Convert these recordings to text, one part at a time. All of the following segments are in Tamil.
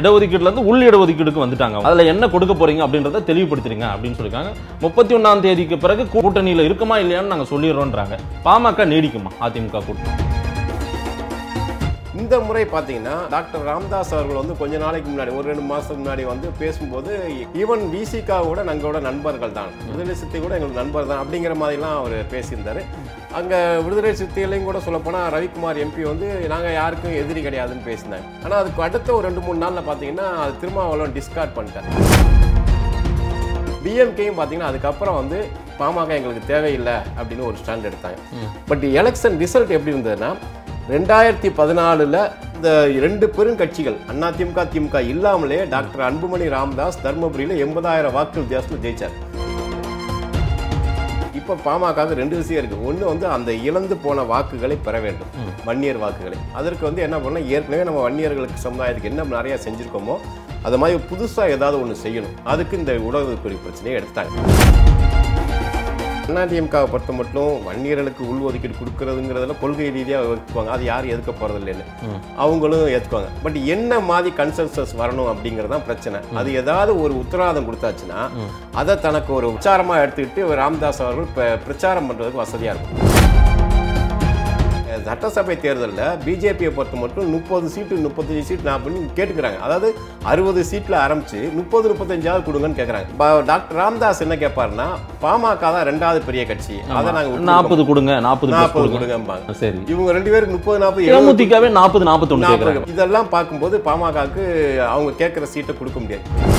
இடஒதுக்கீட்டிலேருந்து உள் இடஒதுக்கீடுக்கு வந்துட்டாங்க அதில் என்ன கொடுக்க போகிறீங்க அப்படின்றத தெளிவுபடுத்திருங்க அப்படின்னு சொல்லியிருக்காங்க முப்பத்தி ஒன்றாம் தேதிக்கு பிறகு கூட்டணியில் இருக்குமா இல்லையான்னு நாங்கள் சொல்லிடுறோன்றாங்க பாமக நீடிக்குமா அதிமுக கூட்டணி இந்த முறை பார்த்தீங்கன்னா டாக்டர் ராம்தாஸ் அவர்கள் வந்து கொஞ்ச நாளைக்கு முன்னாடி ஒரு ரெண்டு மாதத்துக்கு முன்னாடி வந்து பேசும்போது ஈவன் விசிகா கூட நங்களோட நண்பர்கள் தான் விடுதலை சித்தி கூட எங்களுக்கு நண்பர் தான் அப்படிங்கிற மாதிரிலாம் அவர் பேசியிருந்தார் அங்கே விடுதலை சித்திகளையும் கூட சொல்லப்போனால் ரவிக்குமார் எம்பி வந்து நாங்கள் யாருக்கும் எதிரி கிடையாதுன்னு பேசினாங்க ஆனால் அதுக்கு அடுத்த ஒரு ரெண்டு மூணு நாளில் பார்த்தீங்கன்னா அது திருமாவளவன் டிஸ்கார்ட் பண்ணிட்டேன் டிஎம்கேயும் பார்த்தீங்கன்னா அதுக்கப்புறம் வந்து பாமக எங்களுக்கு தேவையில்லை அப்படின்னு ஒரு ஸ்டாண்ட் எடுத்தாங்க பட் எலெக்ஷன் ரிசல்ட் எப்படி இருந்ததுன்னா ரெண்டாயிரத்தி பதினாலில் இந்த ரெண்டு பெரும் கட்சிகள் அண்ணா திமுக திமுக இல்லாமலே டாக்டர் அன்புமணி ராமதாஸ் தர்மபுரியில எண்பதாயிரம் வாக்கு வித்தியாசத்தில் ஜெயிச்சார் இப்போ பாமக ரெண்டு விஷயம் இருக்குது ஒன்று வந்து அந்த இழந்து போன வாக்குகளை பெற வேண்டும் வன்னியர் வாக்குகளை அதற்கு வந்து என்ன பண்ணால் ஏற்கனவே நம்ம வன்னியர்களுக்கு சமுதாயத்துக்கு என்ன நிறையா செஞ்சுருக்கோமோ அது மாதிரி புதுசாக ஏதாவது ஒன்று செய்யணும் அதுக்கு இந்த உடல் பிரச்சனையை எடுத்தாங்க அதிமுகவை பொறுத்த மட்டும் வன்னியர்களுக்கு உள் ஒதுக்கீடு கொடுக்கறதுங்கிறதுல கொள்கை ரீதியாக வைப்பாங்க அது யாரும் எதுக்க போகிறது இல்லைன்னு அவங்களும் ஏற்றுக்குவாங்க பட் என்ன மாதிரி கன்சென்சஸ் வரணும் அப்படிங்கிறது தான் பிரச்சனை அது ஏதாவது ஒரு உத்தரவாதம் கொடுத்தாச்சுன்னா அதை தனக்கு ஒரு உச்சாரமாக எடுத்துக்கிட்டு ராம்தாஸ் அவர்கள் பிரச்சாரம் பண்ணுறதுக்கு வசதியாக இருக்கும் சட்டசபை தேர்தலில் பிஜேபியை பொறுத்த மட்டும் முப்பது சீட்டு முப்பத்தஞ்சு சீட் நான் கேட்டுக்கிறாங்க அதாவது அறுபது சீட்டில் ஆரம்பித்து முப்பது முப்பத்தஞ்சாவது கொடுங்கன்னு கேட்குறாங்க டாக்டர் ராம்தாஸ் என்ன கேட்பாருன்னா பாமக தான் ரெண்டாவது பெரிய கட்சி அதை நாங்கள் நாற்பது கொடுங்க நாற்பது நாற்பது கொடுங்க சரி இவங்க ரெண்டு பேருக்கு முப்பது நாற்பது ஏமுதிகவே நாற்பது நாற்பத்தொன்று இதெல்லாம் பார்க்கும்போது பாமகவுக்கு அவங்க கேட்குற சீட்டை கொடுக்க முடியாது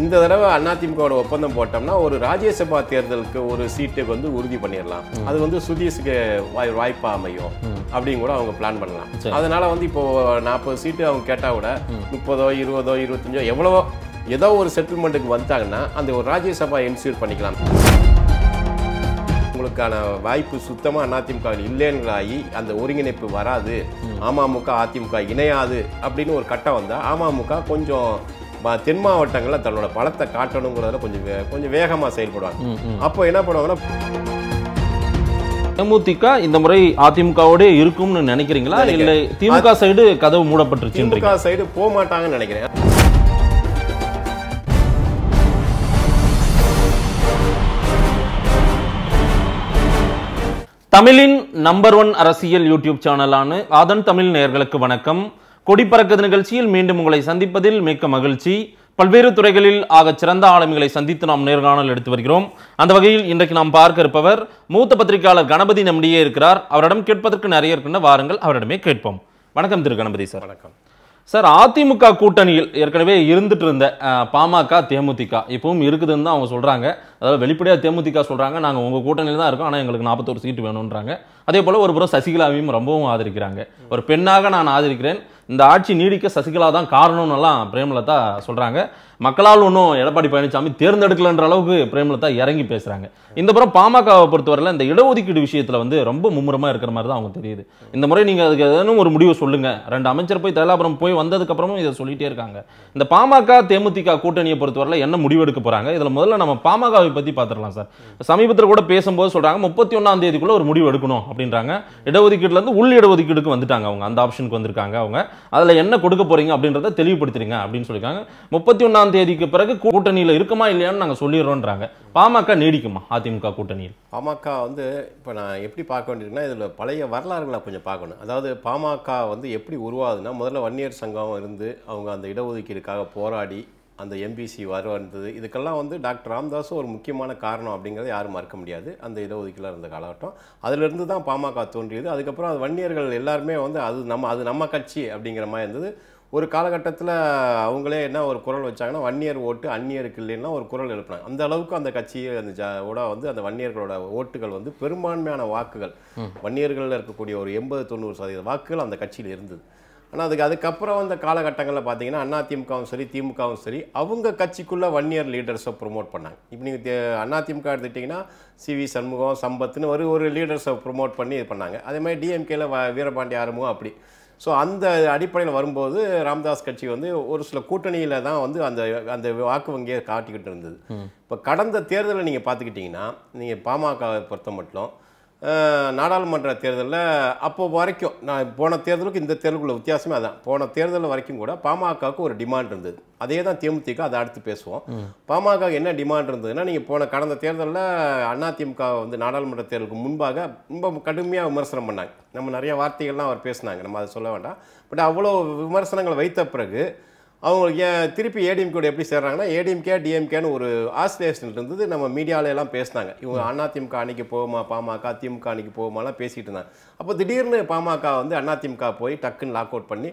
இந்த தடவை அதிமுகவோட ஒப்பந்தம் போட்டோம்னா ஒரு ராஜ்யசபா தேர்தலுக்கு ஒரு சீட்டு வந்து உறுதி பண்ணிடலாம் அது வந்து சுதீஷுக்கு வாய் வாய்ப்பாக அமையும் அப்படின்னு கூட அவங்க பிளான் பண்ணலாம் அதனால வந்து இப்போ நாற்பது சீட்டு அவங்க கேட்டால் கூட முப்பதோ இருபதோ இருபத்தஞ்சோ எவ்வளவோ ஏதோ ஒரு செட்டில்மெண்ட்டுக்கு வந்தாங்கன்னா அந்த ஒரு ராஜ்யசபா இன்சூர் பண்ணிக்கலாம் உங்களுக்கான வாய்ப்பு சுத்தமாக அதிமுக இல்லைங்களாகி அந்த ஒருங்கிணைப்பு வராது அமமுக அதிமுக இணையாது அப்படின்னு ஒரு கட்டம் வந்தால் அமமுக கொஞ்சம் தென் மாவட்டங்களில் தன்னோட பழத்தை காட்டணுங்கிறதுல கொஞ்சம் கொஞ்சம் வேகமாக செயல்படுவாங்க அப்போ என்ன பண்ணுவாங்கன்னா தேமுதிக இந்த முறை அதிமுகவோட இருக்கும்னு நினைக்கிறீங்களா இல்லை திமுக சைடு கதவு மூடப்பட்டுருச்சு திமுக சைடு போக மாட்டாங்கன்னு நினைக்கிறேன் தமிழின் நம்பர் ஒன் அரசியல் யூடியூப் சேனலான ஆதன் தமிழ் நேர்களுக்கு வணக்கம் கொடி பறக்குது நிகழ்ச்சியில் மீண்டும் உங்களை சந்திப்பதில் மிக்க மகிழ்ச்சி பல்வேறு துறைகளில் ஆக சிறந்த ஆளுமைகளை சந்தித்து நாம் நேர்காணல் எடுத்து வருகிறோம் அந்த வகையில் இன்றைக்கு நாம் பார்க்க இருப்பவர் மூத்த பத்திரிகையாளர் கணபதி நம்பியே இருக்கிறார் அவரிடம் கேட்பதற்கு நிறைய இருக்கின்ற வாருங்கள் அவரிடமே கேட்போம் வணக்கம் திரு கணபதி சார் வணக்கம் சார் அதிமுக கூட்டணியில் ஏற்கனவே இருந்துட்டு இருந்த பாமக தேமுதிக இப்பவும் இருக்குதுன்னு தான் அவங்க சொல்கிறாங்க அதாவது வெளிப்படையாக தேமுதிக சொல்கிறாங்க நாங்கள் உங்கள் கூட்டணியில் தான் இருக்கோம் ஆனால் எங்களுக்கு நாற்பத்தோரு சீட்டு வேணுன்றாங்க அதே போல் ஒரு புறம் சசிகலாவையும் ரொம்பவும் ஆதரிக்கிறாங்க ஒரு பெண்ணாக நான் ஆதரிக்கிறேன் இந்த ஆட்சி நீடிக்க சசிகலா தான் காரணம்னு எல்லாம் பிரேமலதா சொல்கிறாங்க மக்களால் ஒன்றும் எடப்பாடி பழனிசாமி தேர்ந்தெடுக்கலன்ற அளவுக்கு பிரேமலதா இறங்கி பேசுகிறாங்க இந்த புறம் பாமகவை பொறுத்தவரையில் இந்த இடஒதுக்கீடு விஷயத்தில் வந்து ரொம்ப மும்முரமாக இருக்கிற மாதிரி தான் அவங்க தெரியுது இந்த முறை நீங்கள் அதுக்கு எதனும் ஒரு முடிவு சொல்லுங்கள் ரெண்டு அமைச்சர் போய் தயலாபுரம் போய் வந்ததுக்கப்புறமும் இதை சொல்லிகிட்டே இருக்காங்க இந்த பாமக தேமுதிக கூட்டணியை பொறுத்தவரையில் என்ன முடிவு எடுக்க போகிறாங்க இதில் முதல்ல நம்ம பாமகவை இந்தியாவை பற்றி பாத்துடலாம் சார் சமீபத்தில் கூட பேசும்போது சொல்றாங்க முப்பத்தி ஒன்றாம் தேதிக்குள்ளே ஒரு முடிவு எடுக்கணும் அப்படின்றாங்க இருந்து உள் இடஒதுக்கீடுக்கு வந்துட்டாங்க அவங்க அந்த ஆப்ஷனுக்கு வந்திருக்காங்க அவங்க அதுல என்ன கொடுக்க போறீங்க அப்படின்றத தெளிவுபடுத்துறீங்க அப்படின்னு சொல்லியிருக்காங்க முப்பத்தி ஒன்றாம் தேதிக்கு பிறகு கூட்டணியில் இருக்குமா இல்லையான்னு நாங்கள் சொல்லிடுறோம்ன்றாங்க பாமக நீடிக்குமா அதிமுக கூட்டணியில் பாமக வந்து இப்போ நான் எப்படி பார்க்க வேண்டியிருக்குன்னா இதில் பழைய வரலாறுகளை கொஞ்சம் பார்க்கணும் அதாவது பாமக வந்து எப்படி உருவாகுதுன்னா முதல்ல வன்னியர் சங்கம் இருந்து அவங்க அந்த இடஒதுக்கீடுக்காக போராடி அந்த எம்பிசி வர வந்தது இதுக்கெல்லாம் வந்து டாக்டர் ராம்தாஸும் ஒரு முக்கியமான காரணம் அப்படிங்கிறத யாரும் மறக்க முடியாது அந்த இடஒதுக்கீழில் இருந்த காலகட்டம் அதிலிருந்து தான் பாமக தோன்றியது அதுக்கப்புறம் அது வன்னியர்கள் எல்லாருமே வந்து அது நம்ம அது நம்ம கட்சி அப்படிங்கிற மாதிரி இருந்தது ஒரு காலகட்டத்தில் அவங்களே என்ன ஒரு குரல் வச்சாங்கன்னா வன்னியர் ஓட்டு அந்நியருக்கு இல்லைன்னா ஒரு குரல் எழுப்பினாங்க அந்த அளவுக்கு அந்த கட்சியை அந்த ஜாவோட வந்து அந்த வன்னியர்களோட ஓட்டுகள் வந்து பெரும்பான்மையான வாக்குகள் வன்னியர்களில் இருக்கக்கூடிய ஒரு எண்பது தொண்ணூறு சதவீத வாக்குகள் அந்த கட்சியில் இருந்தது ஆனால் அதுக்கு அதுக்கப்புறம் வந்த காலகட்டங்களில் பார்த்தீங்கன்னா அண்ணா திமுகவும் சரி திமுகவும் சரி அவங்க கட்சிக்குள்ளே ஒன் இயர் லீடர்ஸை ப்ரொமோட் பண்ணாங்க இப்போ நீங்கள் அண்ணா திமுக எடுத்துக்கிட்டிங்கன்னா சி வி சண்முகம் சம்பத்துன்னு ஒரு ஒரு லீடர்ஸை ப்ரொமோட் பண்ணி இது பண்ணாங்க அதே மாதிரி டிஎம்கேல வீரபாண்டி ஆரம்பம் அப்படி ஸோ அந்த அடிப்படையில் வரும்போது ராம்தாஸ் கட்சி வந்து ஒரு சில கூட்டணியில் தான் வந்து அந்த அந்த வாக்கு வங்கியை காட்டிக்கிட்டு இருந்தது இப்போ கடந்த தேர்தலை நீங்கள் பார்த்துக்கிட்டிங்கன்னா நீங்கள் பாமக பொறுத்த மட்டும் நாடாளுமன்ற தேர்தலில் அப்போ வரைக்கும் நான் போன தேர்தலுக்கு இந்த தேர்தலுக்குள்ள வித்தியாசமே அதான் போன தேர்தல் வரைக்கும் கூட பாமகவுக்கு ஒரு டிமாண்ட் இருந்தது அதே தான் தேமுதிக அதை அடுத்து பேசுவோம் பாமக என்ன டிமாண்ட் இருந்ததுன்னா நீங்கள் போன கடந்த தேர்தலில் அதிமுக வந்து நாடாளுமன்ற தேர்தலுக்கு முன்பாக ரொம்ப கடுமையாக விமர்சனம் பண்ணாங்க நம்ம நிறைய வார்த்தைகள்லாம் அவர் பேசினாங்க நம்ம அதை சொல்ல வேண்டாம் பட் அவ்வளோ விமர்சனங்கள் வைத்த பிறகு அவங்களுக்கு ஏன் திருப்பி கூட எப்படி சேர்றாங்கன்னா ஏடிஎம்கே டிஎம்கேன்னு ஒரு ஆசிலேஷன் இருந்தது நம்ம மீடியாவில எல்லாம் பேசினாங்க இவங்க அதிமுக அன்னைக்கு போகுமா பாமக திமுக அன்னைக்கு போகுமாலாம் பேசிகிட்டு இருந்தாங்க அப்போ திடீர்னு பாமக வந்து அதிமுக போய் டக்குன்னு லாக் அவுட் பண்ணி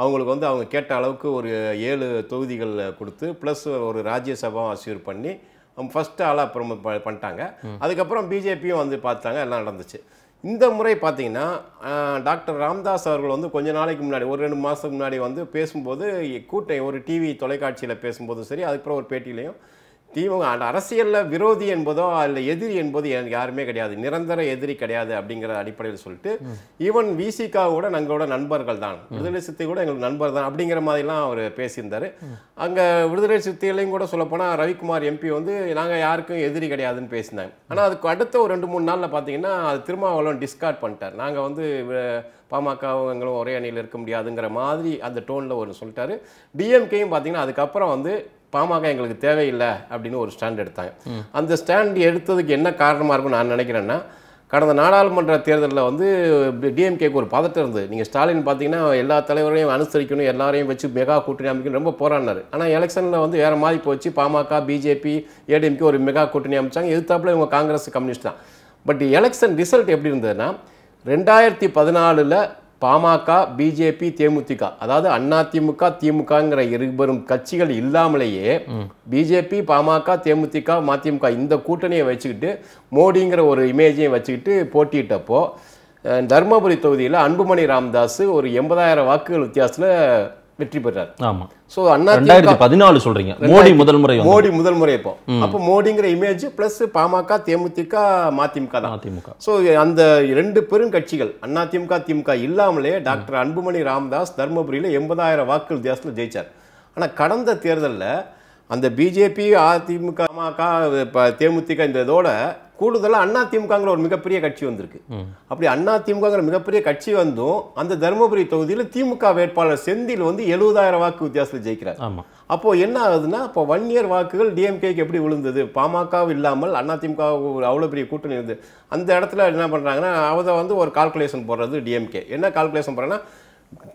அவங்களுக்கு வந்து அவங்க கேட்ட அளவுக்கு ஒரு ஏழு தொகுதிகள் கொடுத்து ப்ளஸ் ஒரு ராஜ்யசபா அசியூர் பண்ணி ஃபஸ்ட்டு ஆளாக ப்ரொமோட் பண்ணிட்டாங்க அதுக்கப்புறம் பிஜேபியும் வந்து பார்த்தாங்க எல்லாம் நடந்துச்சு இந்த முறை பார்த்தீங்கன்னா டாக்டர் ராம்தாஸ் அவர்கள் வந்து கொஞ்ச நாளைக்கு முன்னாடி ஒரு ரெண்டு மாதத்துக்கு முன்னாடி வந்து பேசும்போது கூட்டை ஒரு டிவி தொலைக்காட்சியில் பேசும்போதும் சரி அதுக்கப்புறம் ஒரு பேட்டியிலையும் திமுக அரசியலில் விரோதி என்பதோ அதில் எதிரி என்பது யாருமே கிடையாது நிரந்தர எதிரி கிடையாது அப்படிங்கிற அடிப்படையில் சொல்லிட்டு ஈவன் விசிகா கூட எங்களோட நண்பர்கள் தான் விடுதலை சித்தி கூட எங்களுக்கு நண்பர் தான் அப்படிங்கிற மாதிரிலாம் அவர் பேசியிருந்தார் அங்கே விடுதலை சித்தியிலையும் கூட சொல்லப்போனால் ரவிக்குமார் எம்பி வந்து நாங்கள் யாருக்கும் எதிரி கிடையாதுன்னு பேசியிருந்தாங்க ஆனால் அதுக்கு அடுத்த ஒரு ரெண்டு மூணு நாளில் பார்த்தீங்கன்னா அது திருமாவளவன் டிஸ்கார்ட் பண்ணிட்டார் நாங்கள் வந்து பாமகவும் எங்களும் ஒரே அணியில் இருக்க முடியாதுங்கிற மாதிரி அந்த டோனில் ஒரு சொல்லிட்டாரு டிஎம்கேயும் பார்த்தீங்கன்னா அதுக்கப்புறம் வந்து பாமக எங்களுக்கு தேவையில்லை அப்படின்னு ஒரு ஸ்டாண்ட் எடுத்தாங்க அந்த ஸ்டாண்ட் எடுத்ததுக்கு என்ன காரணமாக இருக்கும்னு நான் நினைக்கிறேன்னா கடந்த நாடாளுமன்ற தேர்தலில் வந்து டிஎம்கேக்கு ஒரு பதட்டம் இருந்தது நீங்கள் ஸ்டாலின் பார்த்தீங்கன்னா எல்லா தலைவரையும் அனுசரிக்கணும் எல்லாரையும் வச்சு மெகா கூட்டணி அமைக்கணும் ரொம்ப போராடினார் ஆனால் எலெக்ஷனில் வந்து வேறு மாதிரி போச்சு பாமக பிஜேபி ஏடிஎம்கே ஒரு மெகா கூட்டணி அமைச்சாங்க எதிர்த்தாப்புல இவங்க காங்கிரஸ் கம்யூனிஸ்ட் தான் பட் எலெக்ஷன் ரிசல்ட் எப்படி இருந்ததுன்னா ரெண்டாயிரத்தி பதினாலில் பாமக பிஜேபி தேமுதிக அதாவது அண்ணா திமுக திமுகங்கிற இருவரும் கட்சிகள் இல்லாமலேயே பிஜேபி பாமக தேமுதிக மதிமுக இந்த கூட்டணியை வச்சுக்கிட்டு மோடிங்கிற ஒரு இமேஜையும் வச்சுக்கிட்டு போட்டிட்டப்போ தருமபுரி தொகுதியில் அன்புமணி ராமதாஸ் ஒரு எண்பதாயிரம் வாக்குகள் வித்தியாசத்தில் வெற்றி பெற்றார் ஆமா ஸோ அண்ணா ரெண்டாயிரத்தி பதினாலு சொல்றீங்க மோடி முதல் முறை மோடி முதல் முறை இப்போ அப்போ மோடிங்கிற இமேஜ் பிளஸ் பாமக தேமுதிக மதிமுக தான் அதிமுக ஸோ அந்த ரெண்டு பெரும் கட்சிகள் அண்ணா திமுக திமுக இல்லாமலே டாக்டர் அன்புமணி ராமதாஸ் தர்மபுரியில எண்பதாயிரம் வாக்கு வித்தியாசத்தில் ஜெயிச்சார் ஆனால் கடந்த தேர்தலில் அந்த பிஜேபி அதிமுக பாமக தேமுதிக இந்த இதோட கூடுதலாக திமுகங்கிற ஒரு மிகப்பெரிய கட்சி வந்திருக்கு அப்படி அண்ணா திமுகங்கிற மிகப்பெரிய கட்சி வந்தும் அந்த தருமபுரி தொகுதியில் திமுக வேட்பாளர் செந்தில் வந்து எழுபதாயிரம் வாக்கு வித்தியாசத்தில் ஜெயிக்கிறார் அப்போது என்ன ஆகுதுன்னா இப்போ ஒன் இயர் வாக்குகள் டிஎம்கேக்கு எப்படி விழுந்தது பாமக இல்லாமல் அண்ணா திமுக அவ்வளோ பெரிய கூட்டணி இருந்தது அந்த இடத்துல என்ன பண்ணுறாங்கன்னா அவதை வந்து ஒரு கால்குலேஷன் போடுறது டிஎம்கே என்ன கால்குலேஷன் போடுறேன்னா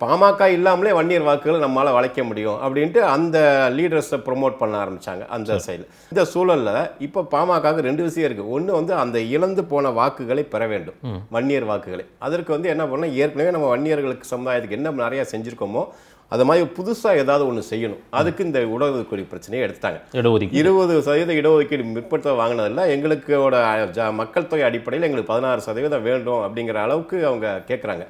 பாமக இல்லாமலே வன்னியர் வாக்குகளை நம்மளால் வளைக்க முடியும் அப்படின்ட்டு அந்த லீடர்ஸை ப்ரொமோட் பண்ண ஆரம்பித்தாங்க அந்த சைடில் இந்த சூழலில் இப்போ பாமகவுக்கு ரெண்டு விஷயம் இருக்குது ஒன்று வந்து அந்த இழந்து போன வாக்குகளை பெற வேண்டும் வன்னியர் வாக்குகளை அதற்கு வந்து என்ன பண்ணால் ஏற்கனவே நம்ம வன்னியர்களுக்கு சமுதாயத்துக்கு என்ன நிறையா செஞ்சுருக்கோமோ அது மாதிரி புதுசாக ஏதாவது ஒன்று செய்யணும் அதுக்கு இந்த இடஒதுக்கீடு பிரச்சனையை எடுத்தாங்க இருபது சதவீத இடஒதுக்கீடு முற்படுத்த வாங்கினதில்ல எங்களுக்கோட மக்கள் தொகை அடிப்படையில் எங்களுக்கு பதினாறு சதவீதம் வேண்டும் அப்படிங்கிற அளவுக்கு அவங்க கேட்குறாங்க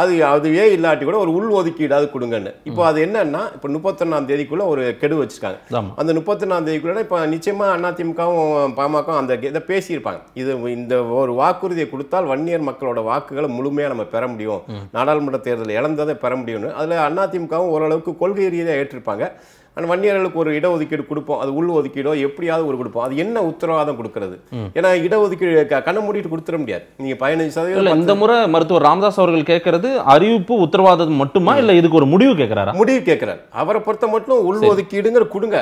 அது அதுவே இல்லாட்டி கூட ஒரு உள் ஒதுக்கீடாவது கொடுங்கன்னு இப்போ அது என்னன்னா இப்போ முப்பத்தொன்னாம் தேதிக்குள்ள ஒரு கெடு வச்சிருக்காங்க அந்த முப்பத்தொன்னாம் தேதிக்குள்ள இப்போ நிச்சயமா அதிமுகவும் பாமகவும் அந்த இதை பேசியிருப்பாங்க இது இந்த ஒரு வாக்குறுதியை கொடுத்தால் வன்னியர் மக்களோட வாக்குகளை முழுமையாக நம்ம பெற முடியும் நாடாளுமன்ற தேர்தலில் இழந்ததை பெற முடியும்னு அதில் அதிமுகவும் ஓரளவுக்கு கொள்கை ரீதியாக ஏற்றிருப்பாங்க அண்ட் வன்னியர்களுக்கு ஒரு இடஒதுக்கீடு கொடுப்போம் அது உள் ஒதுக்கீடோ எப்படியாவது ஒரு கொடுப்போம் அது என்ன உத்தரவாதம் கொடுக்கறது ஏன்னா இடஒதுக்கீடு கண்ணை மூடிட்டு கொடுத்துட முடியாது நீங்க பதினஞ்சு சதவீதம் இந்த முறை மருத்துவர் ராமதாஸ் அவர்கள் கேட்கறது அறிவிப்பு உத்தரவாதம் மட்டுமா இல்ல இதுக்கு ஒரு முடிவு கேட்கிறாரா முடிவு கேட்கிறார் அவரை பொறுத்த மட்டும் உள் ஒதுக்கீடுங்கிற கொடுங்க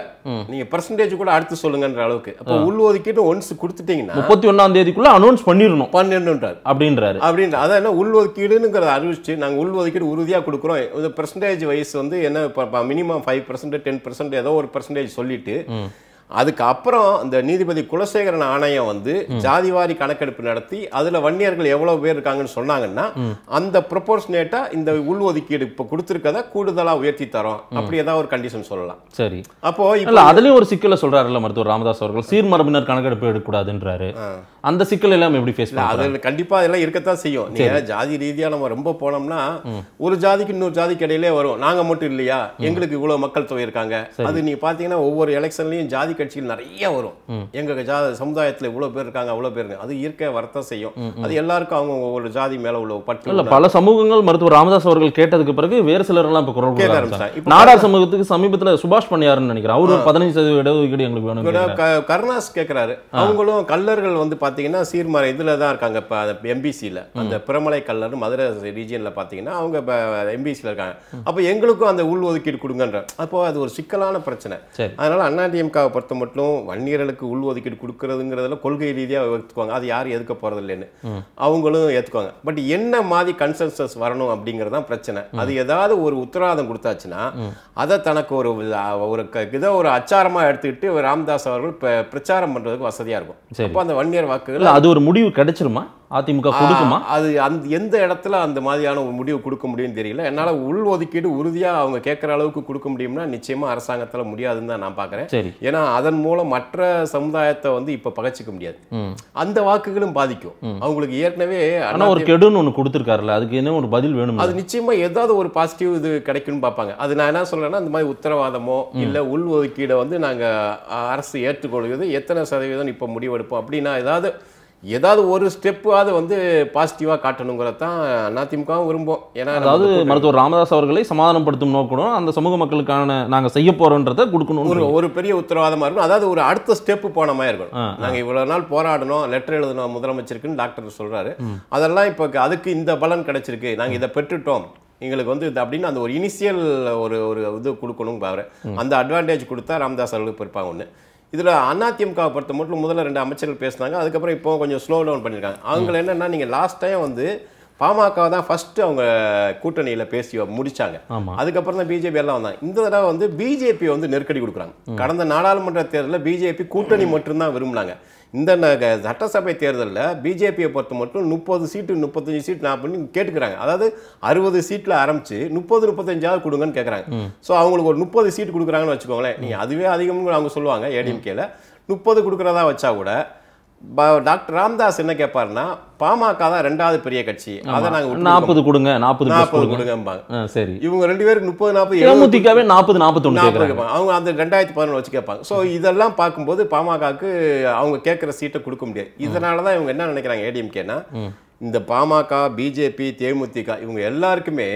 நீங்க பர்சன்டேஜ் கூட அடுத்து சொல்லுங்கன்ற அளவுக்கு அப்போ உள் ஒதுக்கீடு ஒன்ஸ் கொடுத்துட்டீங்கன்னா முப்பத்தி ஒன்னாம் தேதிக்குள்ள அனௌன்ஸ் பண்ணிடணும் பண்ணிடணுன்றார் அப்படின்றாரு அப்படின்ற அதான் என்ன உள் ஒதுக்கீடுங்கிறத அறிவிச்சு நாங்கள் உள் ஒதுக்கீடு உறுதியாக கொடுக்குறோம் பர்சன்டேஜ் வயசு வந்து என்ன minimum five percent ten percent ஏதோ ஒரு பெர்சன்டேஜ் சொல்லிட்டு அதுக்கு அப்புறம் அந்த நீதிபதி குலசேகரன் ஆணையம் வந்து ஜாதிவாரி கணக்கெடுப்பு நடத்தி அதுல வன்னியர்கள் எவ்வளவு பேர் இருக்காங்கன்னு சொன்னாங்கன்னா அந்த ப்ரொபோர்ஷனேட்டா இந்த உள்ஒதுக்கீடு இப்ப கொடுத்துருக்கத கூடுதலா உயர்த்தி தரோம் அப்படி ஏதாவது ஒரு கண்டிஷன் சொல்லலாம் சரி அப்போ இல்ல அதுலயும் ஒரு சிக்கல சொல்றாருல்ல மருத்துவர் ராமதாஸ் அவர்கள் சீர்மரபினர் கணக்கெடுப்பு எடுக்கக்கூடாதுன்றாரு அந்த சிக்கல் எல்லாம் எப்படி ஃபேஸ் அது கண்டிப்பாக அதெல்லாம் இருக்கத்தான் செய்யும் நீங்கள் ஜாதி ரீதியாக நம்ம ரொம்ப போனோம்னா ஒரு ஜாதிக்கு இன்னொரு ஜாதிக்கு இடையிலே வரும் நாங்கள் மட்டும் இல்லையா எங்களுக்கு இவ்வளோ மக்கள் தொகை இருக்காங்க அது நீங்கள் பார்த்தீங்கன்னா ஒவ்வொரு எலெக்ஷன்லையும் ஜாதி கட்சிகள் நிறைய வரும் எங்கள் ஜா சமுதாயத்தில் இவ்வளோ பேர் இருக்காங்க அவ்வளோ பேர் அது இயற்கை வரத்தான் செய்யும் அது எல்லாருக்கும் அவங்க ஒவ்வொரு ஜாதி மேலே உள்ள பட்டு இல்லை பல சமூகங்கள் மருத்துவர் ராமதாஸ் அவர்கள் கேட்டதுக்கு பிறகு வேறு சிலர்லாம் இப்போ குரல் கேட்க ஆரம்பிச்சாங்க நாடார் சமூகத்துக்கு சமீபத்தில் சுபாஷ் பண்ணியாருன்னு நினைக்கிறேன் அவரு பதினஞ்சு சதவீத இடஒதுக்கீடு எங்களுக்கு வேணும் கருணாஸ் கேட்கிறாரு அவங்களும் கல்லர்கள் வந்து பார்த்து பார்த்தீங்கன்னா சீர்மறை இதில் தான் இருக்காங்க இப்போ அந்த எம்பிசியில் அந்த பிரமலை கல்லர் மதுரை ரீஜியனில் பார்த்தீங்கன்னா அவங்க இப்போ எம்பிசியில் இருக்காங்க அப்போ எங்களுக்கும் அந்த உள் ஒதுக்கீடு கொடுங்கன்ற அப்போ அது ஒரு சிக்கலான பிரச்சனை அதனால அண்ணாடிஎம்காவை பொறுத்த மட்டும் வன்னியர்களுக்கு உள் ஒதுக்கீடு கொடுக்குறதுங்கிறதுல கொள்கை ரீதியாக ஏற்றுக்குவாங்க அது யாரும் எதுக்க போகிறது இல்லைன்னு அவங்களும் ஏற்றுக்குவாங்க பட் என்ன மாதிரி கன்சென்சஸ் வரணும் அப்படிங்கிறது தான் பிரச்சனை அது ஏதாவது ஒரு உத்தரவாதம் கொடுத்தாச்சுன்னா அதை தனக்கு ஒரு ஒரு இதை ஒரு அச்சாரமாக எடுத்துக்கிட்டு ராம்தாஸ் அவர்கள் பிரச்சாரம் பண்ணுறதுக்கு வசதியாக இருக்கும் அப்போ அந்த வன்னியர் வாக்குகள் அது ஒரு முடிவு கிடைச்சிருமா அதிமுக கொடுக்குமா அது அந்த எந்த இடத்துல அந்த மாதிரியான ஒரு முடிவு கொடுக்க முடியும்னு தெரியல என்னால் உள் ஒதுக்கீடு உறுதியாக அவங்க கேட்குற அளவுக்கு கொடுக்க முடியும்னா நிச்சயமாக அரசாங்கத்தில் முடியாதுன்னு தான் நான் பார்க்குறேன் ஏன்னா அதன் மூலம் மற்ற சமுதாயத்தை வந்து இப்போ பகச்சிக்க முடியாது அந்த வாக்குகளும் பாதிக்கும் அவங்களுக்கு ஏற்கனவே ஆனால் ஒரு கெடுன்னு ஒன்று கொடுத்துருக்காருல்ல அதுக்கு என்ன ஒரு பதில் வேணும் அது நிச்சயமாக ஏதாவது ஒரு பாசிட்டிவ் இது கிடைக்கும்னு பார்ப்பாங்க அது நான் என்ன சொல்கிறேன்னா அந்த மாதிரி உத்தரவாதமோ இல்லை உள் ஒதுக்கீடை வந்து நாங்கள் அரசு ஏற்றுக்கொள்கிறது எத்தனை சதவீதம் இப்போ முடிவெடுப்போம் அப்படின்னா ஏதாவது ஏதாவது ஒரு ஸ்டெப்பாவது வந்து பாசிட்டிவாக காட்டணுங்கிறது தான் அதிமுகவும் விரும்புவோம் ஏன்னா அதாவது மருத்துவர் ராமதாஸ் அவர்களை சமாதானப்படுத்தும் நோக்கணும் அந்த சமூக மக்களுக்கான நாங்கள் செய்ய போகிறோன்றத கொடுக்கணும் ஒரு ஒரு பெரிய உத்தரவாதமாக இருக்கும் அதாவது ஒரு அடுத்த ஸ்டெப்பு போன மாதிரி இருக்கும் நாங்கள் இவ்வளோ நாள் போராடணும் லெட்டர் எழுதணும் முதலமைச்சருக்குன்னு டாக்டர் சொல்கிறாரு அதெல்லாம் இப்போ அதுக்கு இந்த பலன் கிடைச்சிருக்கு நாங்கள் இதை பெற்றுட்டோம் எங்களுக்கு வந்து இது அப்படின்னு அந்த ஒரு இனிஷியல் ஒரு ஒரு இது கொடுக்கணும் பாரு அந்த அட்வான்டேஜ் கொடுத்தா ராமதாஸ் அவர்களுக்கு இருப்பாங்க ஒன்று இதில் அதிமுகவை பொறுத்த மட்டும் முதல்ல ரெண்டு அமைச்சர்கள் பேசினாங்க அதுக்கப்புறம் இப்போ கொஞ்சம் ஸ்லோ டவுன் பண்ணியிருக்காங்க அவங்கள என்னென்னா நீங்கள் லாஸ்ட் டைம் வந்து பாமக தான் ஃபஸ்ட்டு அவங்க கூட்டணியில் பேசி முடித்தாங்க அதுக்கப்புறம் தான் பிஜேபி எல்லாம் வந்தாங்க இந்த தடவை வந்து பிஜேபி வந்து நெருக்கடி கொடுக்குறாங்க கடந்த நாடாளுமன்ற தேர்தலில் பிஜேபி கூட்டணி மட்டும்தான் விரும்பினாங்க இந்த சட்டசபை தேர்தலில் பிஜேபியை பொறுத்த மட்டும் முப்பது சீட்டு முப்பத்தஞ்சு சீட் நான் பண்ணி கேட்டுக்கிறாங்க அதாவது அறுபது சீட்டில் ஆரம்பிச்சு முப்பது முப்பத்தஞ்சாவது கொடுங்கன்னு கேட்குறாங்க ஸோ அவங்களுக்கு ஒரு முப்பது சீட் கொடுக்குறாங்கன்னு வச்சுக்கோங்களேன் நீங்கள் அதுவே அதிகம்னு அவங்க சொல்லுவாங்க ஏடிஎம்கேல முப்பது கொடுக்குறதா வச்சா கூட டாக்டர் ராம்தாஸ் என்ன கேட்பார்னா பாமக தான் ரெண்டாவது பெரிய கட்சி அதை நாங்க நாற்பது கொடுங்க நாற்பது நாற்பது கொடுங்கம்பாங்க சரி இவங்க ரெண்டு பேருக்கு முப்பது நாற்பது ஏமுதிகாவே நாற்பது நாற்பத்தொன்று அவங்க அந்த ரெண்டாயிரத்தி பதினொன்று வச்சு கேட்பாங்க ஸோ இதெல்லாம் பார்க்கும்போது பாமகக்கு அவங்க கேட்குற சீட்டை கொடுக்க முடியாது இதனால தான் இவங்க என்ன நினைக்கிறாங்க ஏடிஎம்கேனா இந்த பாமக பிஜேபி தேமுதிக இவங்க எல்லாருக்குமே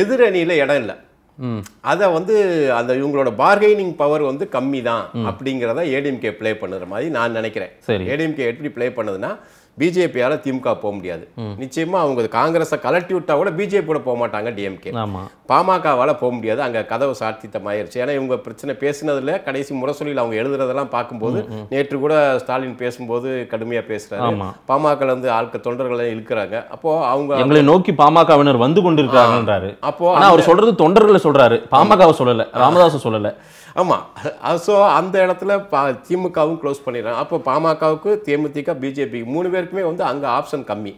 எதிரணியில் இடம் இல்லை அதை வந்து அந்த இவங்களோட பார்கெய்னிங் பவர் வந்து கம்மி தான் அப்படிங்கிறத ஏடிஎம்கே ப்ளே பண்ணுற மாதிரி நான் நினைக்கிறேன் ஏடிஎம்கே எப்படி ப்ளே பண்ணுதுன்னா பிஜேபியால திமுக போக முடியாது நிச்சயமா அவங்க காங்கிரஸை கலட்டி விட்டா கூட கூட போக மாட்டாங்க டிஎம்கே பாமகவால போக முடியாது அங்க கதவு சாத்தித்த மாயிருச்சு ஏன்னா இவங்க பிரச்சனை பேசினதுல கடைசி முரசொலியில் அவங்க எழுதுறதெல்லாம் பார்க்கும்போது நேற்று கூட ஸ்டாலின் பேசும்போது கடுமையா பேசுகிறாரு பாமக வந்து ஆட்கள் தொண்டர்கள் இழுக்கிறாங்க அப்போ அவங்க எங்களை நோக்கி பாமகவினர் வந்து கொண்டிருக்காங்கன்றாரு அப்போ அவர் சொல்றது தொண்டர்களை சொல்றாரு பாமகவை சொல்லல ராமதாஸ் சொல்லல ஆமாம் ஸோ அந்த இடத்துல பா திமுகவும் க்ளோஸ் பண்ணிடுறாங்க அப்போ பாமகவுக்கு தேமுதிக பிஜேபி மூணு பேர் பேருக்குமே வந்து அங்கே ஆப்ஷன் கம்மி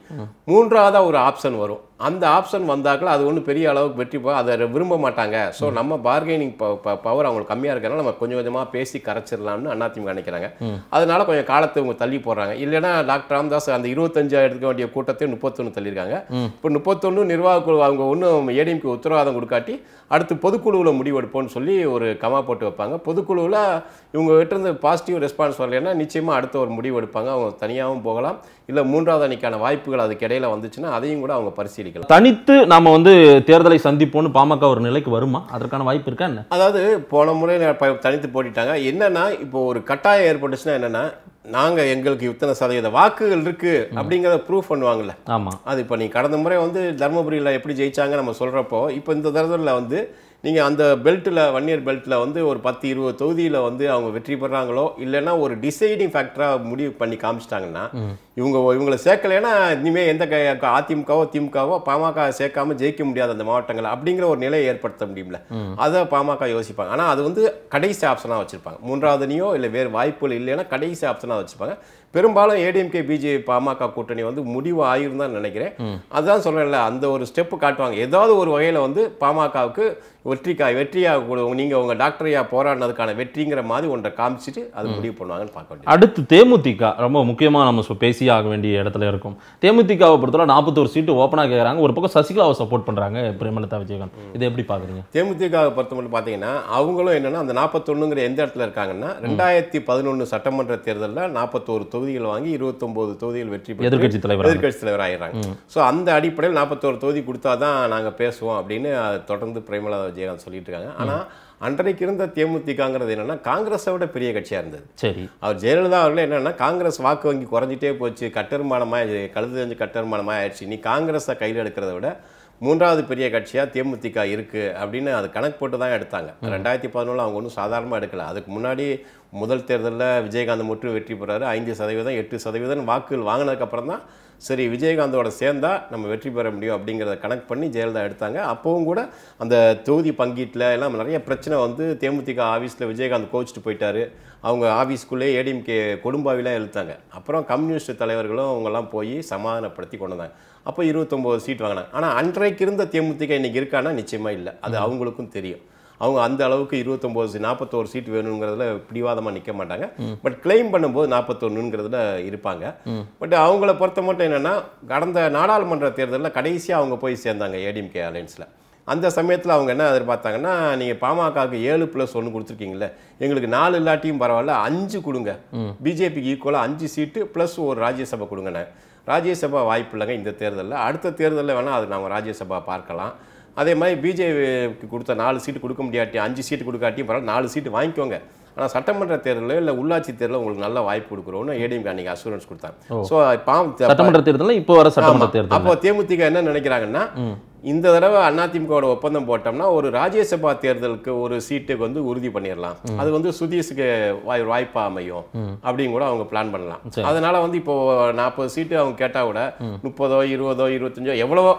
மூன்றாவதாக ஒரு ஆப்ஷன் வரும் அந்த ஆப்ஷன் வந்தாக்கள் அது ஒன்றும் பெரிய அளவுக்கு வெற்றி போக அதை விரும்ப மாட்டாங்க ஸோ நம்ம பார்கெனிங் பவர் அவங்களுக்கு கம்மியாக இருக்கிறனால நம்ம கொஞ்சம் கொஞ்சமாக பேசி கரைச்சிடலாம்னு அண்ணாத்தையும் நினைக்கிறாங்க அதனால கொஞ்சம் காலத்தை இவங்க தள்ளி போடுறாங்க இல்லைனா டாக்டர் ராம்தாஸ் அந்த இருபத்தஞ்சு எடுக்க வேண்டிய கூட்டத்தை முப்பத்தொன்று தள்ளியிருக்காங்க இப்போ முப்பத்தொன்று நிர்வாக குழு அவங்க ஒன்றும் ஏடிஎம்க்கு உத்தரவாதம் கொடுக்காட்டி அடுத்து பொதுக்குழுவில் முடிவெடுப்போம்னு சொல்லி ஒரு கமா போட்டு வைப்பாங்க பொதுக்குழுவில் இவங்க விட்டுருந்து பாசிட்டிவ் ரெஸ்பான்ஸ் வரலைன்னா நிச்சயமாக அடுத்த ஒரு முடிவு எடுப்பாங்க அவங்க தனியாகவும் போகலாம் இல்லை மூன்றாவது அணிக்கான வாய்ப்புகள் அதுக்கு இடையில வந்துச்சுன்னா அதையும் கூட அவங்க பரிசீலிக்கலாம் தெரிவிக்கலாம் தனித்து நாம வந்து தேர்தலை சந்திப்போம்னு பாமக ஒரு நிலைக்கு வருமா அதற்கான வாய்ப்பு இருக்கா என்ன அதாவது போன முறை தனித்து போட்டிட்டாங்க என்னன்னா இப்போ ஒரு கட்டாயம் ஏற்பட்டுச்சுன்னா என்னன்னா நாங்கள் எங்களுக்கு இத்தனை சதவீத வாக்குகள் இருக்கு அப்படிங்கிறத ப்ரூவ் பண்ணுவாங்கல்ல ஆமாம் அது இப்போ நீங்கள் கடந்த முறை வந்து தர்மபுரியில எப்படி ஜெயிச்சாங்க நம்ம சொல்கிறப்போ இப்போ இந்த தேர்தலில் வந்து நீங்கள் அந்த பெல்ட்டில் வன்னியர் பெல்ட்டில் வந்து ஒரு பத்து இருபது தொகுதியில் வந்து அவங்க வெற்றி பெறாங்களோ இல்லைன்னா ஒரு டிசைடிங் ஃபேக்டராக முடிவு பண்ணி காமிச்சிட்டாங்கன்னா இவங்க இவங்களை சேர்க்கலைன்னா இனிமேல் எந்த அதிமுகவோ திமுகவோ பாமக சேர்க்காம ஜெயிக்க முடியாது அந்த மாவட்டங்களை அப்படிங்கிற ஒரு நிலையை ஏற்படுத்த முடியும்ல அதை பாமக யோசிப்பாங்க ஆனால் அது வந்து கடைசி ஆப்ஷனாக வச்சுருப்பாங்க மூன்றாவதுனியோ இல்லை வேறு வாய்ப்புகள் இல்லைன்னா கடைசி ஆப்ஷனாக வச்சுருப்பாங்க பெரும்பாலும் ஏடிஎம்கே பிஜே பாமக கூட்டணி வந்து முடிவு தான் நினைக்கிறேன் அதுதான் சொல்கிறேன்ல அந்த ஒரு ஸ்டெப்பு காட்டுவாங்க ஏதாவது ஒரு வகையில் வந்து பாமகவுக்கு வெற்றிக்காய் வெற்றியாக கூட நீங்கள் உங்கள் டாக்டரையாக போராடினதுக்கான வெற்றிங்கிற மாதிரி ஒன்றை காமிச்சிட்டு அது முடிவு பண்ணுவாங்கன்னு பார்க்க வேண்டிய அடுத்து தேமுதிக ரொம்ப முக்கியமாக நம்ம பேசியே ஆக வேண்டிய இடத்துல இருக்கும் தேமுதிகாவை பொறுத்தவரை நாற்பத்தோரு சீட்டு ஓப்பனாக கேட்குறாங்க ஒரு பக்கம் சசிகலாவை சப்போர்ட் பண்ணுறாங்க பிரேமலதா விஜயகாந்த் இதை எப்படி பார்க்குறீங்க தேமுதிகாவை பொறுத்த மட்டும் பார்த்தீங்கன்னா அவங்களும் என்னென்னா அந்த நாற்பத்தொன்னுங்கிற எந்த இடத்துல இருக்காங்கன்னா ரெண்டாயிரத்தி பதினொன்று சட்டமன்ற தேர்தலில் நாற்பத்தோரு தொகுதிகள் வாங்கி இருபத்தொம்போது தொகுதிகள் வெற்றி பெற்று எதிர்கட்சித் தலைவர் எதிர்கட்சி தலைவர் ஆகிறாங்க ஸோ அந்த அடிப்படையில் நாற்பத்தோரு தொகுதி கொடுத்தா தான் நாங்கள் பேசுவோம் அப்படின்னு தொடர்ந்து பிரேமலதா விஜய் ஜெயராம் சொல்லிட்டு இருக்காங்க ஆனால் அன்றைக்கு இருந்த தேமுதிகங்கிறது என்னன்னா காங்கிரஸை விட பெரிய கட்சியாக இருந்தது சரி அவர் ஜெயலலிதா அவர்கள் என்னன்னா காங்கிரஸ் வாக்கு வங்கி குறைஞ்சிட்டே போச்சு கட்டர்மானமாக கழுது அஞ்சு கட்டர்மானமாக ஆயிடுச்சு நீ காங்கிரஸை கையில் எடுக்கிறத விட மூன்றாவது பெரிய கட்சியாக தேமுதிக இருக்குது அப்படின்னு அது கணக்கு போட்டு தான் எடுத்தாங்க ரெண்டாயிரத்தி பதினொன்று அவங்க ஒன்றும் சாதாரணமாக எடுக்கல அதுக்கு முன்னாடி முதல் தேர்தலில் விஜயகாந்த் முற்று வெற்றி பெறாரு ஐந்து சதவீதம் எட்டு சதவீதம் வாக்குகள் வாங்கினதுக்கப்புறம் தான் சரி விஜயகாந்தோட சேர்ந்தா நம்ம வெற்றி பெற முடியும் அப்படிங்கிறத கனெக்ட் பண்ணி ஜெயலலிதா எடுத்தாங்க அப்பவும் கூட அந்த தொகுதி பங்கீட்டில் எல்லாம் நிறைய பிரச்சனை வந்து தேமுதிக ஆஃபீஸில் விஜயகாந்த் கோச்சிட்டு போயிட்டார் அவங்க ஆஃபீஸ்க்குள்ளே ஏடிஎம்கே கொடும்பாவிலாம் எழுத்தாங்க அப்புறம் கம்யூனிஸ்ட் தலைவர்களும் அவங்கெல்லாம் போய் சமாதானப்படுத்தி கொண்டு வந்தாங்க அப்போ இருபத்தொம்போது சீட் வாங்கினாங்க ஆனால் அன்றைக்கு இருந்த தேமுதிக இன்றைக்கி இருக்கானா நிச்சயமாக இல்லை அது அவங்களுக்கும் தெரியும் அவங்க அந்த அளவுக்கு இருபத்தொம்போது நாற்பத்தோரு சீட் வேணுங்கிறதுல பிடிவாதமாக நிற்க மாட்டாங்க பட் கிளைம் பண்ணும்போது நாற்பத்தொன்னுங்கிறதுல இருப்பாங்க பட் அவங்கள பொறுத்த மட்டும் என்னென்னா கடந்த நாடாளுமன்ற தேர்தலில் கடைசியாக அவங்க போய் சேர்ந்தாங்க ஏடிஎம்கே அலையன்ஸில் அந்த சமயத்தில் அவங்க என்ன எதிர்பார்த்தாங்கன்னா நீங்கள் பாமகவுக்கு ஏழு ப்ளஸ் ஒன்று கொடுத்துருக்கீங்களே எங்களுக்கு நாலு இல்லாட்டியும் பரவாயில்ல அஞ்சு கொடுங்க பிஜேபிக்கு ஈக்குவலாக அஞ்சு சீட்டு ப்ளஸ் ஒரு ராஜ்யசபா கொடுங்கண்ணே ராஜ்யசபா வாய்ப்பு இல்லைங்க இந்த தேர்தலில் அடுத்த தேர்தலில் வேணால் அது நாங்கள் ராஜ்யசபா பார்க்கலாம் அதே மாதிரி பிஜேபிக்கு கொடுத்த நாலு சீட்டு கொடுக்க முடியாட்டி அஞ்சு சீட்டு கொடுக்காட்டியும் பரவாயில்ல நாலு சீட்டு வாங்கிக்கோங்க ஆனால் சட்டமன்ற தேர்தலில் இல்லை உள்ளாட்சி தேர்தலில் உங்களுக்கு நல்ல வாய்ப்பு கொடுக்குறோம்னு ஏடிஎம் அன்னைக்கு அசூரன்ஸ் கொடுத்தாங்க ஸோ பாம் சட்டமன்ற தேர்தலில் இப்போ வர சட்டமன்ற தேர்தல் அப்போ தேமுதிக என்ன நினைக்கிறாங்கன்னா இந்த தடவை அதிமுக ஒப்பந்தம் போட்டோம்னா ஒரு ராஜ்யசபா தேர்தலுக்கு ஒரு சீட்டுக்கு வந்து உறுதி பண்ணிடலாம் அது வந்து சுதீஷுக்கு வாய் வாய்ப்பா அமையும் அப்படின்னு கூட அவங்க பிளான் பண்ணலாம் அதனால வந்து இப்போ நாற்பது சீட்டு அவங்க கேட்டால் கூட முப்பதோ இருபதோ இருபத்தஞ்சோ எவ்வளவோ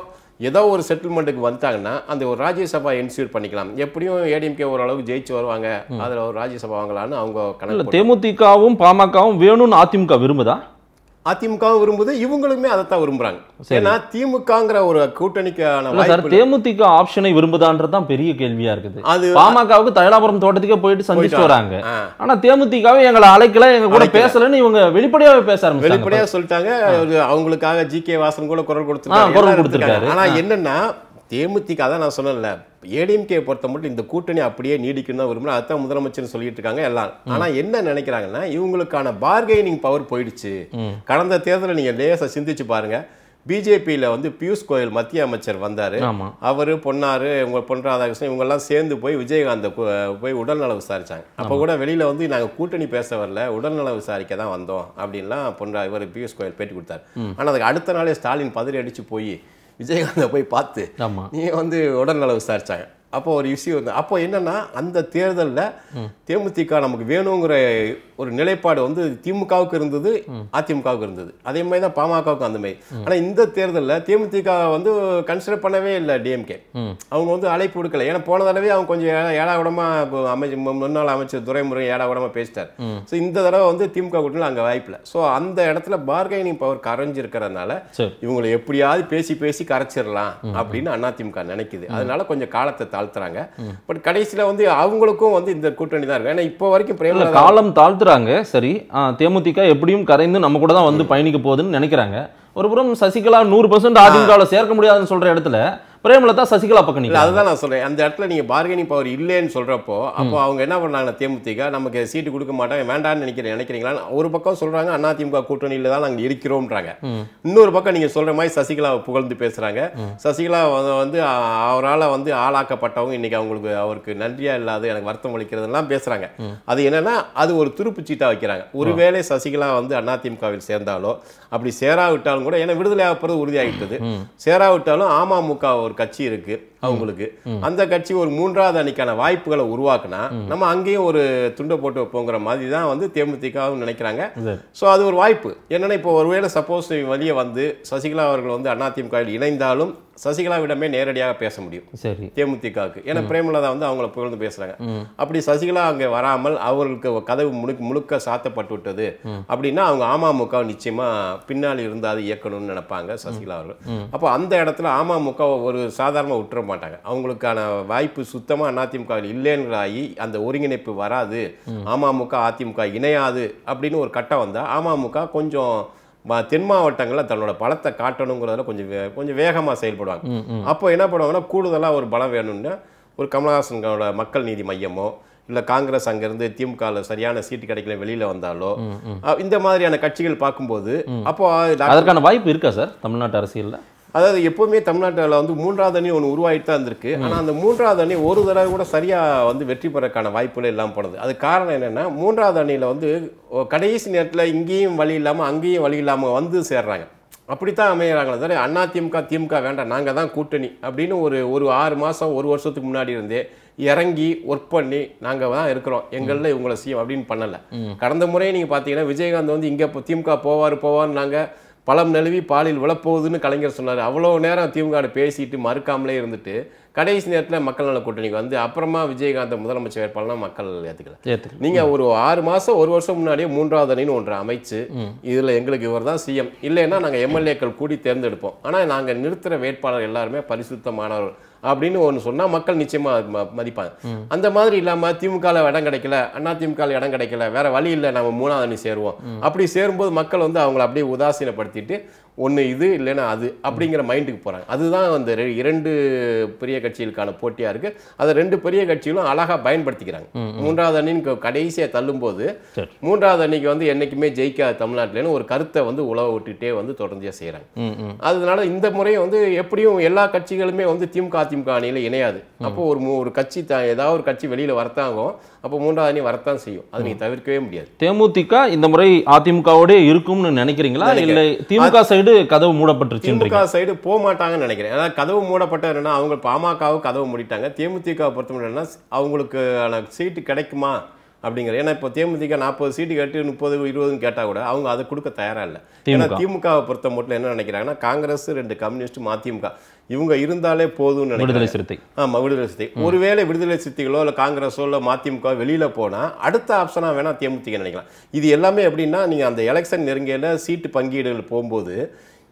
ஏதோ ஒரு செட்டில்மெண்ட்டுக்கு வந்துட்டாங்கன்னா அந்த ஒரு ராஜ்யசபா இன்ஸ்டியூட் பண்ணிக்கலாம் எப்படியும் ஏடிஎம்கே ஓரளவுக்கு ஜெயிச்சு வருவாங்க அதில் ஒரு ராஜ்யசபா வாங்கலான்னு அவங்க கணக்கு தேமுதிகவும் பாமகவும் வேணும்னு அதிமுக விரும்புதா அதிமுகவும் விரும்புது இவங்களுமே அதை தான் விரும்புறாங்க ஏன்னா திமுகங்கிற ஒரு கூட்டணிக்கான சார் தேமுதிக ஆப்ஷனை விரும்புதான்றது தான் பெரிய கேள்வியா இருக்குது அது பாமகவுக்கு தயலாபுரம் தோட்டத்துக்கே போயிட்டு சந்திச்சுட்டு வராங்க ஆனா தேமுதிகாவும் எங்களை அழைக்கல எங்க கூட பேசலன்னு இவங்க வெளிப்படையாவே பேச வெளிப்படையா சொல்லிட்டாங்க அவங்களுக்காக ஜி கே வாசன் கூட குரல் கொடுத்து குரல் கொடுத்துருக்காரு ஆனா என்னன்னா தேமுதிக தான் நான் சொன்னேன்ல ஏடிஎம்கே பொறுத்த மட்டும் இந்த கூட்டணி அப்படியே நீடிக்கணும் தான் அதுதான் முதலமைச்சர் சொல்லிட்டு இருக்காங்க எல்லாம் ஆனால் என்ன நினைக்கிறாங்கன்னா இவங்களுக்கான பார்கெய்னிங் பவர் போயிடுச்சு கடந்த தேர்தலில் நீங்கள் லேசாக சிந்திச்சு பாருங்கள் பிஜேபியில் வந்து பியூஷ் கோயல் மத்திய அமைச்சர் வந்தார் அவர் பொன்னார் இவங்க பொன் ராதாகிருஷ்ணன் இவங்கெல்லாம் சேர்ந்து போய் விஜயகாந்த் போய் உடல்நலம் விசாரித்தாங்க அப்போ கூட வெளியில் வந்து நாங்கள் கூட்டணி பேச வரல உடல்நலம் விசாரிக்க தான் வந்தோம் அப்படின்லாம் பொன்ரா இவர் பியூஷ் கோயல் பேட்டி கொடுத்தாரு ஆனால் அதுக்கு அடுத்த நாளே ஸ்டாலின் பதறி அடித்து போய் விஜயகாந்தை போய் பார்த்து ஆமாம் நீ வந்து உடல்நலம் விசாரித்தாங்க அப்போ ஒரு இஷ்யூ வந்து அப்போ என்னன்னா அந்த தேர்தலில் தேமுதிக நமக்கு வேணுங்கிற ஒரு நிலைப்பாடு வந்து திமுகவுக்கு இருந்தது அதிமுகவுக்கு இருந்தது அதே மாதிரி தான் பாமகவுக்கு அந்த மாதிரி ஆனால் இந்த தேர்தலில் தேமுதிக வந்து கன்சிடர் பண்ணவே இல்லை டிஎம்கே அவங்க வந்து அழைப்பு கொடுக்கல ஏன்னா போன தடவை அவங்க கொஞ்சம் விடமா அமைச்சு முன்னாள் அமைச்சர் துரைமுறை விடமா பேசிட்டார் ஸோ இந்த தடவை வந்து திமுக கூட்டணி அங்கே வாய்ப்பில் ஸோ அந்த இடத்துல பார்கெனிங் பவர் கரைஞ்சிருக்கிறதுனால இவங்களை எப்படியாவது பேசி பேசி கரைச்சிடலாம் அப்படின்னு அதிமுக நினைக்குது அதனால கொஞ்சம் காலத்தை தாழ்த்துறாங்க பட் கடைசியில் வந்து அவங்களுக்கும் வந்து இந்த கூட்டணி தான் இருக்கு ஏன்னா இப்போ வரைக்கும் பிரேம காலம் தாழ்த்துறாங்க சரி தேமுதிக எப்படியும் கரைந்து நம்ம கூட தான் வந்து பயணிக்க போகுதுன்னு நினைக்கிறாங்க ஒரு புறம் சசிகலா நூறு பர்சன்ட் அதிமுகவில் சேர்க்க முடியாதுன்னு சொல்ற இடத்துல பிரேமலதா சசிகலா பக்கம் இல்லை அதுதான் நான் சொல்கிறேன் அந்த இடத்துல நீங்கள் பார்கெனிங் பவர் இல்லைன்னு சொல்கிறப்போ அப்போ அவங்க என்ன பண்ணாங்க தேமுதிக நமக்கு சீட்டு கொடுக்க மாட்டாங்க வேண்டாம்னு நினைக்கிறேன் நினைக்கிறீங்களா ஒரு பக்கம் சொல்கிறாங்க அண்ணா திமுக இல்லை தான் நாங்கள் இருக்கிறோம்ன்றாங்க இன்னொரு பக்கம் நீங்கள் சொல்கிற மாதிரி சசிகலாவை புகழ்ந்து பேசுகிறாங்க சசிகலா வந்து அவரால் வந்து ஆளாக்கப்பட்டவங்க இன்னைக்கு அவங்களுக்கு அவருக்கு நன்றியாக இல்லாத எனக்கு வருத்தம் அளிக்கிறதுலாம் பேசுகிறாங்க அது என்னென்னா அது ஒரு துருப்பு சீட்டாக வைக்கிறாங்க ஒருவேளை சசிகலா வந்து அதிமுகவில் சேர்ந்தாலோ அப்படி சேராவிட்டாலும் கூட ஏன்னா விடுதலை ஆகப்போகிறது உறுதியாகிட்டது சேராவிட்டாலும் அமமுக ஒரு கட்சி இருக்குது அவங்களுக்கு அந்த கட்சி ஒரு மூன்றாவது அணிக்கான வாய்ப்புகளை உருவாக்குனா நம்ம அங்கேயும் ஒரு துண்டை போட்டு வைப்போங்கிற மாதிரி தான் வந்து தேமுதிகவும் நினைக்கிறாங்க ஸோ அது ஒரு வாய்ப்பு என்னன்னா இப்போ ஒருவேளை சப்போஸ் வழியே வந்து சசிகலா அவர்கள் வந்து அதிமுகவில் இணைந்தாலும் சசிகலாவிடமே நேரடியாக பேச முடியும் சரி தேமுதிகவுக்கு ஏன்னா பிரேமலதா வந்து அவங்கள புகழ்ந்து பேசுறாங்க அப்படி சசிகலா அங்கே வராமல் அவர்களுக்கு கதவு முழுக்க முழுக்க சாத்தப்பட்டு விட்டது அப்படின்னா அவங்க அமமுக நிச்சயமா பின்னால் இருந்தாது இயக்கணும்னு நினைப்பாங்க சசிகலா அவர்கள் அப்போ அந்த இடத்துல அமமுக ஒரு சாதாரண உற்றம் மாட்டாங்க அவங்களுக்கான வாய்ப்பு சுத்தமாக அதிமுக இல்லைன்றாயி அந்த ஒருங்கிணைப்பு வராது அமமுக அதிமுக இணையாது அப்படின்னு ஒரு கட்டம் வந்தால் அமமுக கொஞ்சம் தென் மாவட்டங்களில் தன்னோட பலத்தை காட்டணுங்கிறதுல கொஞ்சம் கொஞ்சம் வேகமாக செயல்படுவாங்க அப்போ என்ன பண்ணுவாங்கன்னா கூடுதலாக ஒரு பலம் வேணும்னா ஒரு கமலஹாசனோட மக்கள் நீதி மையமோ இல்லை காங்கிரஸ் அங்கேருந்து திமுக சரியான சீட்டு கிடைக்கல வெளியில் வந்தாலோ இந்த மாதிரியான கட்சிகள் பார்க்கும்போது அப்போ அதற்கான வாய்ப்பு இருக்கா சார் தமிழ்நாட்டு அரசியலில் அதாவது எப்போவுமே தமிழ்நாட்டில் வந்து மூன்றாவது அணி ஒன்று உருவாகிட்டு தான் இருந்திருக்கு ஆனால் அந்த மூன்றாவது அணி ஒரு தடவை கூட சரியாக வந்து வெற்றி பெறக்கான வாய்ப்புகள் இல்லாமல் போனது அது காரணம் என்னென்னா மூன்றாவது அணியில் வந்து கடைசி நேரத்தில் இங்கேயும் வழி இல்லாமல் அங்கேயும் வழி இல்லாமல் வந்து சேர்றாங்க அப்படித்தான் அமையிறாங்களே தவிர அண்ணா திமுக திமுக வேண்டாம் நாங்கள் தான் கூட்டணி அப்படின்னு ஒரு ஒரு ஆறு மாதம் ஒரு வருஷத்துக்கு முன்னாடி இருந்தே இறங்கி ஒர்க் பண்ணி நாங்கள் தான் இருக்கிறோம் எங்களில் இவங்களை செய்யும் அப்படின்னு பண்ணலை கடந்த முறையே நீங்கள் பார்த்தீங்கன்னா விஜயகாந்த் வந்து இங்கே திமுக போவார் போவார்னு நாங்கள் பழம் நழுவி பாலில் விழப்போகுதுன்னு கலைஞர் சொன்னார் அவ்வளோ நேரம் திமுக பேசிட்டு மறுக்காமலே இருந்துட்டு கடைசி நேரத்தில் மக்கள் நல கூட்டணிக்கு வந்து அப்புறமா விஜயகாந்த் முதலமைச்சர் வேட்பாளர்னா மக்கள் ஏற்றுக்கல நீங்கள் ஒரு ஆறு மாதம் ஒரு வருஷம் முன்னாடியே மூன்றாவது அணின்னு ஒன்று அமைச்சு இதில் எங்களுக்கு இவர் தான் சிஎம் இல்லைன்னா நாங்கள் எம்எல்ஏக்கள் கூடி தேர்ந்தெடுப்போம் ஆனால் நாங்கள் நிறுத்துகிற வேட்பாளர் எல்லாருமே பரிசுத்தமானவர் அப்படின்னு ஒன்று சொன்னால் மக்கள் நிச்சயமாக மதிப்பாங்க அந்த மாதிரி இல்லாமல் திமுகவில் இடம் கிடைக்கல அண்ணா திமுகவில் இடம் கிடைக்கல வேற வழி இல்லை நம்ம மூணாவது அணி சேருவோம் அப்படி சேரும்போது மக்கள் வந்து அவங்களை அப்படியே உதாசீனப்படுத்திட்டு ஒன்று இது இல்லைன்னா அது அப்படிங்கிற மைண்டுக்கு போகிறாங்க அதுதான் அந்த இரண்டு பெரிய கட்சிகளுக்கான போட்டியாக இருக்குது அதை ரெண்டு பெரிய கட்சிகளும் அழகாக பயன்படுத்திக்கிறாங்க மூன்றாவது அணின்னு கடைசியாக தள்ளும்போது மூன்றாவது அணிக்கு வந்து என்றைக்குமே ஜெயிக்காது தமிழ்நாட்டிலேன்னு ஒரு கருத்தை வந்து உழவ விட்டுட்டே வந்து தொடர்ந்து செய்கிறாங்க அதனால இந்த முறை வந்து எப்படியும் எல்லா கட்சிகளுமே வந்து திமுக அதிமுக அணியில் இணையாது அப்போ ஒரு ஒரு கட்சி த ஏதாவது ஒரு கட்சி வெளியில் வரத்தாகும் அப்போ மூன்றாவது அணி வரத்தான் செய்யும் அதை நீங்கள் தவிர்க்கவே முடியாது தேமுதிக இந்த முறை அதிமுகவோடே இருக்கும்னு நினைக்கிறீங்களா இல்லை திமுக சைடு கதவு மூடப்பட்டுருச்சு சைடு போக மாட்டாங்கன்னு நினைக்கிறேன் ஏன்னா கதவு மூடப்பட்ட என்னன்னா அவங்க பாமகவு கதவு மூடிட்டாங்க தேமுதிக பொறுத்தவரை என்னன்னா அவங்களுக்கு சீட்டு கிடைக்குமா அப்படிங்கிற ஏன்னா இப்போ தேமுதிக நாற்பது சீட்டு கேட்டு முப்பது இருபதுன்னு கேட்டால் கூட அவங்க அதை கொடுக்க தயாராக இல்லை ஏன்னா திமுகவை பொறுத்த மட்டும் என்ன நினைக்கிறாங்கன்னா காங்கிரஸ் ரெண்டு கம்யூனிஸ்ட் மதிமுக இவங்க இருந்தாலே போதும்னு விடுதலை சிறுத்தை ஆமாம் விடுதலை சிறுத்தை ஒருவேளை விடுதலை சிறுத்தைகளோ இல்லை காங்கிரஸோ இல்லை மதிமுக வெளியில் போனால் அடுத்த ஆப்ஷனாக வேணால் தேமுதிக நினைக்கலாம் இது எல்லாமே எப்படின்னா நீங்கள் அந்த எலெக்ஷன் நெருங்கையில் சீட்டு பங்கீடுகள் போகும்போது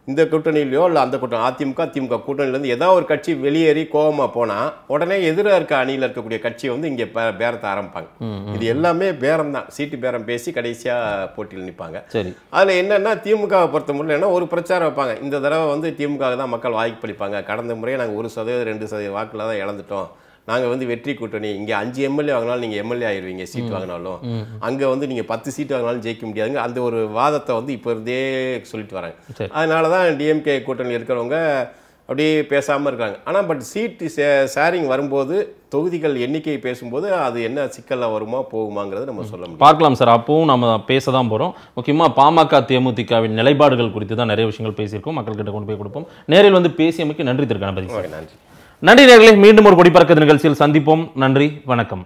இந்த கூட்டணியிலையோ இல்லை அந்த கூட்டணி அதிமுக திமுக கூட்டணியிலேருந்து ஏதாவது ஒரு கட்சி வெளியேறி கோபமாக போனால் உடனே எதிராக இருக்க அணியில் இருக்கக்கூடிய கட்சியை வந்து இங்கே பேரத்தை ஆரம்பிப்பாங்க இது எல்லாமே பேரம் தான் சீட்டு பேரம் பேசி கடைசியாக போட்டியில் நிற்பாங்க சரி அதில் என்னென்னா திமுகவை பொறுத்த முடியலன்னா ஒரு பிரச்சாரம் வைப்பாங்க இந்த தடவை வந்து திமுக தான் மக்கள் வாய்ப்பு படிப்பாங்க கடந்த முறையை நாங்கள் ஒரு சதவீதம் ரெண்டு சதவீத வாக்கில் தான் இழந்துட்டோம் நாங்கள் வந்து வெற்றி கூட்டணி இங்கே அஞ்சு எம்எல்ஏ வாங்கினாலும் நீங்கள் எம்எல்ஏ ஆயிடுவீங்க சீட் வாங்கினாலும் அங்கே வந்து நீங்கள் பத்து சீட் வாங்கினாலும் ஜெயிக்க முடியாதுங்க அந்த ஒரு வாதத்தை வந்து இப்போ இருந்தே சொல்லிட்டு வராங்க அதனால தான் டிஎம்கே கூட்டணியில் இருக்கிறவங்க அப்படியே பேசாமல் இருக்காங்க ஆனால் பட் சீட்டு சே ஷேரிங் வரும்போது தொகுதிகள் எண்ணிக்கை பேசும்போது அது என்ன சிக்கலில் வருமா போகுமாங்கிறது நம்ம சொல்ல முடியும் பார்க்கலாம் சார் அப்பவும் நம்ம பேச தான் போகிறோம் முக்கியமாக பாமக தேமுதிகவின் நிலைப்பாடுகள் குறித்து தான் நிறைய விஷயங்கள் பேசியிருக்கோம் மக்கள்கிட்ட கொண்டு போய் கொடுப்போம் நேரில் வந்து பேசியமைக்கு நன்றி பதிவு நன்றி நன்றி நேர்களை மீண்டும் ஒரு படிப்பறக்கிறது நிகழ்ச்சியில் சந்திப்போம் நன்றி வணக்கம்